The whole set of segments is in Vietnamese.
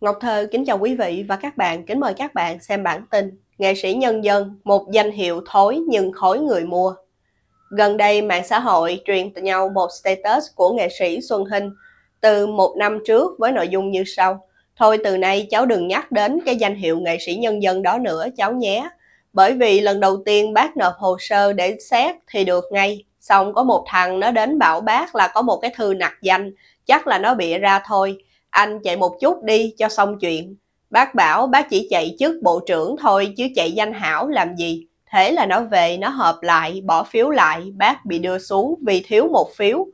Ngọc Thơ kính chào quý vị và các bạn, kính mời các bạn xem bản tin Nghệ sĩ nhân dân, một danh hiệu thối nhưng khối người mua. Gần đây mạng xã hội truyền nhau một status của nghệ sĩ Xuân Hinh từ một năm trước với nội dung như sau. Thôi từ nay cháu đừng nhắc đến cái danh hiệu nghệ sĩ nhân dân đó nữa cháu nhé. Bởi vì lần đầu tiên bác nộp hồ sơ để xét thì được ngay. Xong có một thằng nó đến bảo bác là có một cái thư nặc danh, chắc là nó bịa ra thôi anh chạy một chút đi cho xong chuyện. Bác bảo bác chỉ chạy chức bộ trưởng thôi chứ chạy danh hảo làm gì. Thế là nó về nó hợp lại, bỏ phiếu lại, bác bị đưa xuống vì thiếu một phiếu.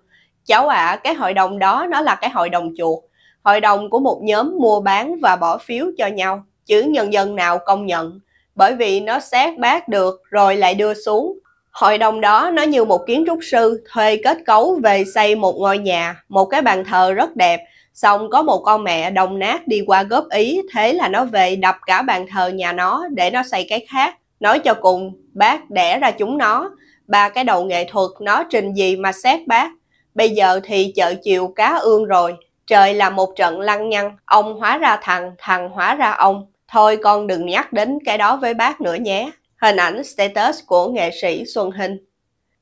Cháu ạ, à, cái hội đồng đó nó là cái hội đồng chuột. Hội đồng của một nhóm mua bán và bỏ phiếu cho nhau, chứ nhân dân nào công nhận. Bởi vì nó xét bác được rồi lại đưa xuống. Hội đồng đó nó như một kiến trúc sư thuê kết cấu về xây một ngôi nhà, một cái bàn thờ rất đẹp, Xong có một con mẹ đồng nát đi qua góp ý, thế là nó về đập cả bàn thờ nhà nó để nó xây cái khác. Nói cho cùng, bác đẻ ra chúng nó, ba cái đầu nghệ thuật nó trình gì mà xét bác. Bây giờ thì chợ chiều cá ương rồi, trời là một trận lăng nhăng, ông hóa ra thằng, thằng hóa ra ông. Thôi con đừng nhắc đến cái đó với bác nữa nhé. Hình ảnh status của nghệ sĩ Xuân Hinh.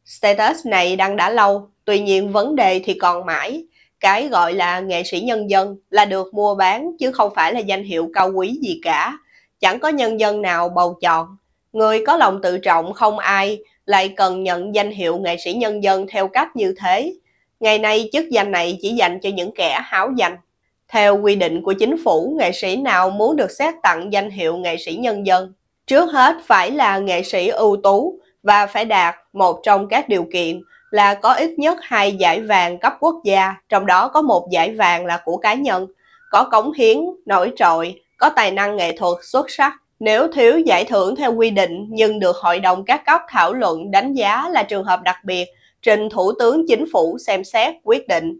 Status này đăng đã lâu, tuy nhiên vấn đề thì còn mãi cái gọi là nghệ sĩ nhân dân là được mua bán chứ không phải là danh hiệu cao quý gì cả. Chẳng có nhân dân nào bầu chọn. Người có lòng tự trọng không ai lại cần nhận danh hiệu nghệ sĩ nhân dân theo cách như thế. Ngày nay chức danh này chỉ dành cho những kẻ háo danh. Theo quy định của chính phủ, nghệ sĩ nào muốn được xét tặng danh hiệu nghệ sĩ nhân dân? Trước hết phải là nghệ sĩ ưu tú và phải đạt một trong các điều kiện là có ít nhất hai giải vàng cấp quốc gia, trong đó có một giải vàng là của cá nhân, có cống hiến, nổi trội, có tài năng nghệ thuật xuất sắc. Nếu thiếu giải thưởng theo quy định nhưng được hội đồng các cấp thảo luận đánh giá là trường hợp đặc biệt, trình Thủ tướng Chính phủ xem xét quyết định.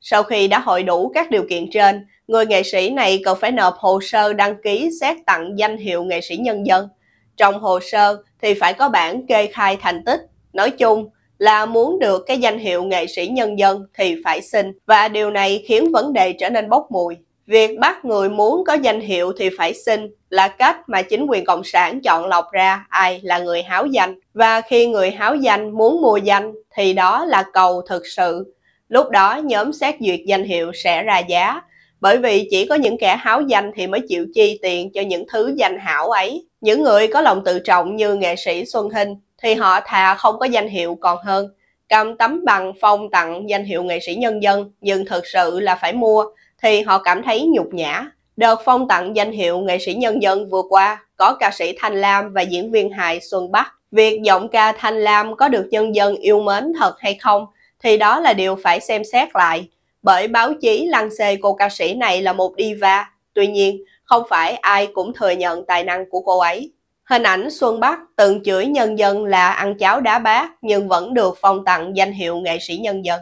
Sau khi đã hội đủ các điều kiện trên, người nghệ sĩ này cần phải nộp hồ sơ đăng ký xét tặng danh hiệu nghệ sĩ nhân dân. Trong hồ sơ thì phải có bản kê khai thành tích. Nói chung, là muốn được cái danh hiệu nghệ sĩ nhân dân thì phải xin và điều này khiến vấn đề trở nên bốc mùi. Việc bắt người muốn có danh hiệu thì phải xin là cách mà chính quyền Cộng sản chọn lọc ra ai là người háo danh. Và khi người háo danh muốn mua danh thì đó là cầu thực sự. Lúc đó nhóm xét duyệt danh hiệu sẽ ra giá. Bởi vì chỉ có những kẻ háo danh thì mới chịu chi tiền cho những thứ danh hảo ấy. Những người có lòng tự trọng như nghệ sĩ Xuân Hinh thì họ thà không có danh hiệu còn hơn. Cầm tấm bằng phong tặng danh hiệu nghệ sĩ nhân dân nhưng thực sự là phải mua thì họ cảm thấy nhục nhã. Đợt phong tặng danh hiệu nghệ sĩ nhân dân vừa qua có ca sĩ Thanh Lam và diễn viên hài Xuân Bắc. Việc giọng ca Thanh Lam có được nhân dân yêu mến thật hay không thì đó là điều phải xem xét lại. Bởi báo chí lăng xê cô ca sĩ này là một diva, tuy nhiên không phải ai cũng thừa nhận tài năng của cô ấy. Hình ảnh Xuân Bắc từng chửi nhân dân là ăn cháo đá bát nhưng vẫn được phong tặng danh hiệu nghệ sĩ nhân dân.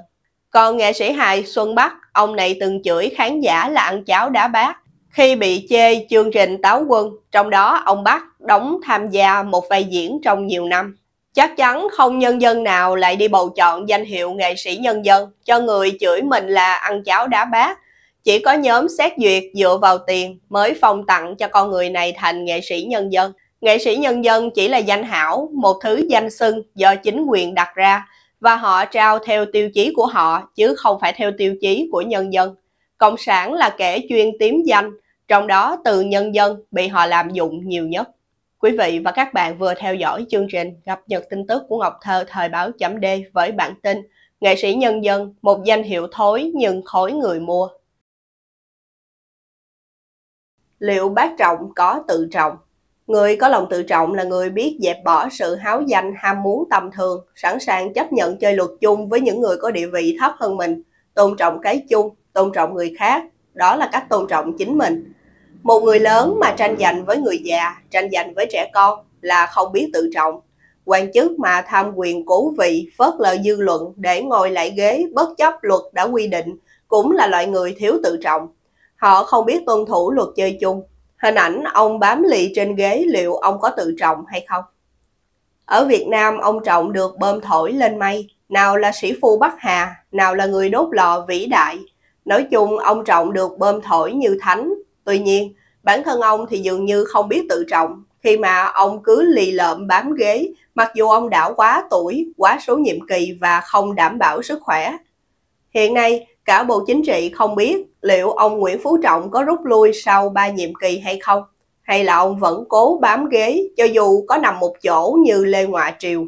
Còn nghệ sĩ hài Xuân Bắc, ông này từng chửi khán giả là ăn cháo đá bát khi bị chê chương trình táo quân, trong đó ông Bắc đóng tham gia một vai diễn trong nhiều năm. Chắc chắn không nhân dân nào lại đi bầu chọn danh hiệu nghệ sĩ nhân dân cho người chửi mình là ăn cháo đá bát. Chỉ có nhóm xét duyệt dựa vào tiền mới phong tặng cho con người này thành nghệ sĩ nhân dân. Nghệ sĩ nhân dân chỉ là danh hảo, một thứ danh xưng do chính quyền đặt ra và họ trao theo tiêu chí của họ chứ không phải theo tiêu chí của nhân dân. Cộng sản là kẻ chuyên tiếm danh, trong đó từ nhân dân bị họ làm dụng nhiều nhất. Quý vị và các bạn vừa theo dõi chương trình Gặp Nhật tin tức của Ngọc Thơ thời báo chấm D với bản tin Nghệ sĩ nhân dân, một danh hiệu thối nhưng khối người mua. Liệu bác trọng có tự trọng? Người có lòng tự trọng là người biết dẹp bỏ sự háo danh ham muốn tầm thường, sẵn sàng chấp nhận chơi luật chung với những người có địa vị thấp hơn mình, tôn trọng cái chung, tôn trọng người khác, đó là cách tôn trọng chính mình. Một người lớn mà tranh giành với người già, tranh giành với trẻ con là không biết tự trọng. Quan chức mà tham quyền cố vị, phớt lờ dư luận để ngồi lại ghế bất chấp luật đã quy định cũng là loại người thiếu tự trọng. Họ không biết tuân thủ luật chơi chung, Hình ảnh ông bám lì trên ghế liệu ông có tự trọng hay không? Ở Việt Nam, ông Trọng được bơm thổi lên mây, nào là sĩ phu Bắc Hà, nào là người đốt lò vĩ đại. Nói chung, ông Trọng được bơm thổi như thánh. Tuy nhiên, bản thân ông thì dường như không biết tự trọng, khi mà ông cứ lì lợm bám ghế, mặc dù ông đã quá tuổi, quá số nhiệm kỳ và không đảm bảo sức khỏe. Hiện nay, cả Bộ Chính trị không biết liệu ông Nguyễn Phú Trọng có rút lui sau ba nhiệm kỳ hay không, hay là ông vẫn cố bám ghế cho dù có nằm một chỗ như Lê Ngoại Triều.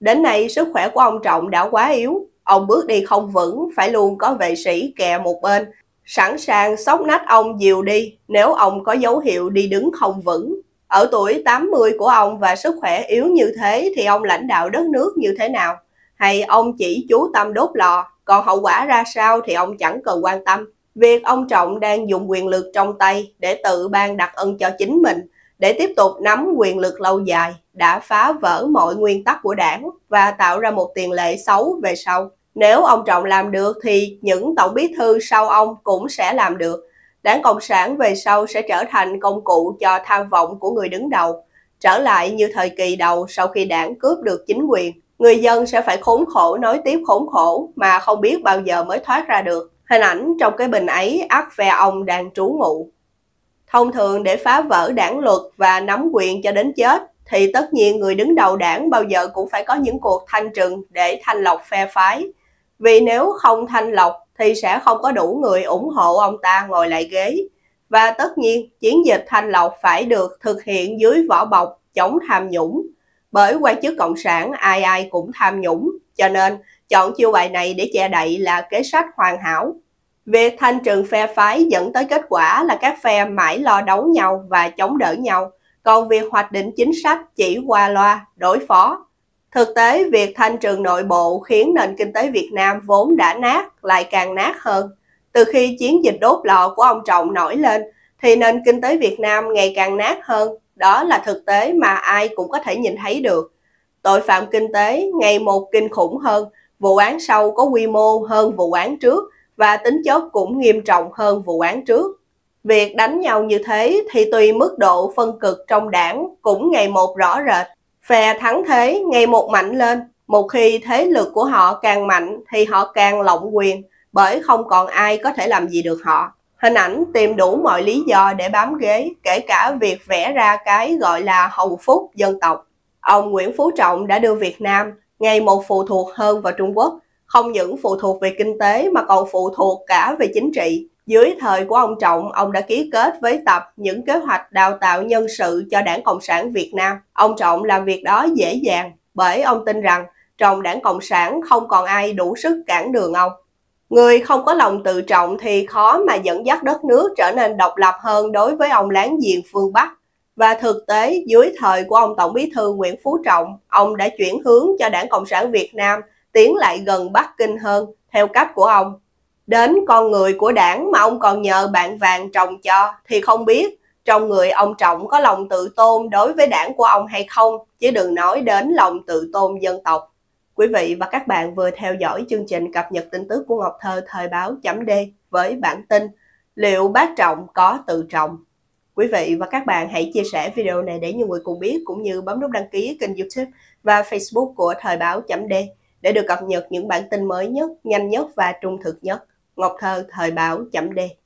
Đến nay sức khỏe của ông Trọng đã quá yếu, ông bước đi không vững phải luôn có vệ sĩ kè một bên, sẵn sàng sóc nách ông dìu đi nếu ông có dấu hiệu đi đứng không vững. Ở tuổi 80 của ông và sức khỏe yếu như thế thì ông lãnh đạo đất nước như thế nào? Hay ông chỉ chú tâm đốt lò còn hậu quả ra sao thì ông chẳng cần quan tâm. Việc ông Trọng đang dùng quyền lực trong tay để tự ban đặt ân cho chính mình, để tiếp tục nắm quyền lực lâu dài, đã phá vỡ mọi nguyên tắc của đảng và tạo ra một tiền lệ xấu về sau. Nếu ông Trọng làm được thì những tổng bí thư sau ông cũng sẽ làm được. Đảng Cộng sản về sau sẽ trở thành công cụ cho tham vọng của người đứng đầu, trở lại như thời kỳ đầu sau khi đảng cướp được chính quyền người dân sẽ phải khốn khổ nối tiếp khốn khổ mà không biết bao giờ mới thoát ra được. Hình ảnh trong cái bình ấy ắt ve ông đang trú ngụ. Thông thường để phá vỡ đảng luật và nắm quyền cho đến chết thì tất nhiên người đứng đầu đảng bao giờ cũng phải có những cuộc thanh trừng để thanh lọc phe phái. Vì nếu không thanh lọc thì sẽ không có đủ người ủng hộ ông ta ngồi lại ghế. Và tất nhiên chiến dịch thanh lọc phải được thực hiện dưới vỏ bọc chống tham nhũng bởi quan chức cộng sản ai ai cũng tham nhũng, cho nên chọn chiêu bài này để che đậy là kế sách hoàn hảo. Việc thanh trừng phe phái dẫn tới kết quả là các phe mãi lo đấu nhau và chống đỡ nhau, còn việc hoạch định chính sách chỉ qua loa, đối phó. Thực tế, việc thanh trừng nội bộ khiến nền kinh tế Việt Nam vốn đã nát lại càng nát hơn. Từ khi chiến dịch đốt lò của ông Trọng nổi lên, thì nền kinh tế Việt Nam ngày càng nát hơn, đó là thực tế mà ai cũng có thể nhìn thấy được. Tội phạm kinh tế ngày một kinh khủng hơn, vụ án sau có quy mô hơn vụ án trước và tính chất cũng nghiêm trọng hơn vụ án trước. Việc đánh nhau như thế thì tùy mức độ phân cực trong đảng cũng ngày một rõ rệt. Phe thắng thế ngày một mạnh lên, một khi thế lực của họ càng mạnh thì họ càng lộng quyền bởi không còn ai có thể làm gì được họ. Hình ảnh tìm đủ mọi lý do để bám ghế, kể cả việc vẽ ra cái gọi là hồng phúc dân tộc. Ông Nguyễn Phú Trọng đã đưa Việt Nam ngày một phụ thuộc hơn vào Trung Quốc, không những phụ thuộc về kinh tế mà còn phụ thuộc cả về chính trị. Dưới thời của ông Trọng, ông đã ký kết với Tập những kế hoạch đào tạo nhân sự cho Đảng Cộng sản Việt Nam. Ông Trọng làm việc đó dễ dàng bởi ông tin rằng trong Đảng Cộng sản không còn ai đủ sức cản đường ông. Người không có lòng tự trọng thì khó mà dẫn dắt đất nước trở nên độc lập hơn đối với ông láng giềng phương Bắc. Và thực tế, dưới thời của ông Tổng bí thư Nguyễn Phú Trọng, ông đã chuyển hướng cho Đảng Cộng sản Việt Nam tiến lại gần Bắc Kinh hơn, theo cách của ông. Đến con người của đảng mà ông còn nhờ bạn vàng trồng cho thì không biết trong người ông Trọng có lòng tự tôn đối với đảng của ông hay không, chứ đừng nói đến lòng tự tôn dân tộc. Quý vị và các bạn vừa theo dõi chương trình cập nhật tin tức của Ngọc Thơ thời báo chấm D với bản tin Liệu bác trọng có tự trọng? Quý vị và các bạn hãy chia sẻ video này để nhiều người cùng biết cũng như bấm nút đăng ký kênh youtube và facebook của thời báo chấm D để được cập nhật những bản tin mới nhất, nhanh nhất và trung thực nhất. Ngọc Thơ thời báo chấm D